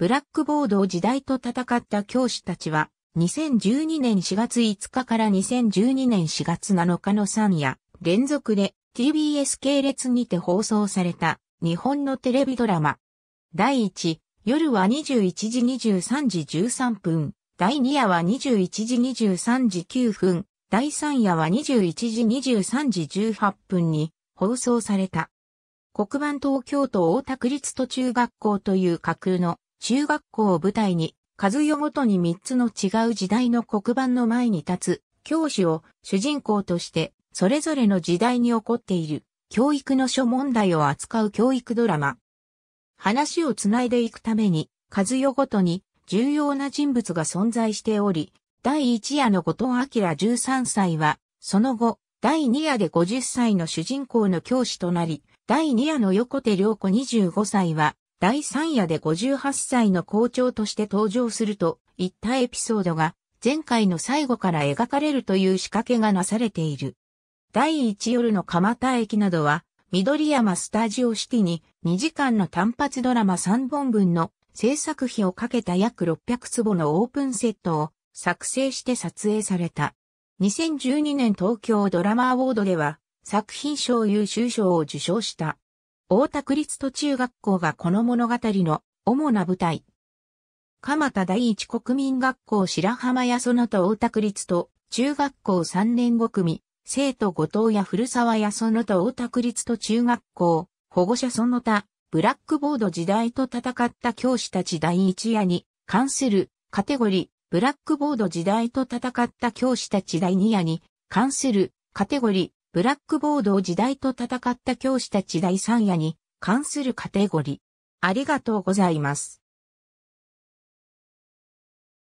ブラックボードを時代と戦った教師たちは、2012年4月5日から2012年4月7日の3夜、連続で TBS 系列にて放送された日本のテレビドラマ。第1、夜は21時23時13分。第2夜は21時23時9分。第3夜は21時23時18分に放送された。黒板東京都大田区立途中学校という架空の中学校を舞台に、数代ごとに3つの違う時代の黒板の前に立つ、教師を主人公として、それぞれの時代に起こっている、教育の諸問題を扱う教育ドラマ。話をつないでいくために、数代ごとに重要な人物が存在しており、第1夜の後藤明13歳は、その後、第2夜で50歳の主人公の教師となり、第2夜の横手良子25歳は、第3夜で58歳の校長として登場するといったエピソードが前回の最後から描かれるという仕掛けがなされている。第1夜の蒲田駅などは緑山スタジオシティに2時間の単発ドラマ3本分の制作費をかけた約600坪のオープンセットを作成して撮影された。2012年東京ドラマアウォードでは作品賞優秀賞を受賞した。大田区立途中学校がこの物語の主な舞台。鎌田第一国民学校白浜やその他大田区立と中学校3年5組、生徒後藤や古沢やその他大田区立と中学校、保護者その他、ブラックボード時代と戦った教師たち第一夜に関するカテゴリー、ブラックボード時代と戦った教師たち第2夜に関するカテゴリー、ブラックボードを時代と戦った教師たち第三夜に関するカテゴリ。ありがとうございます。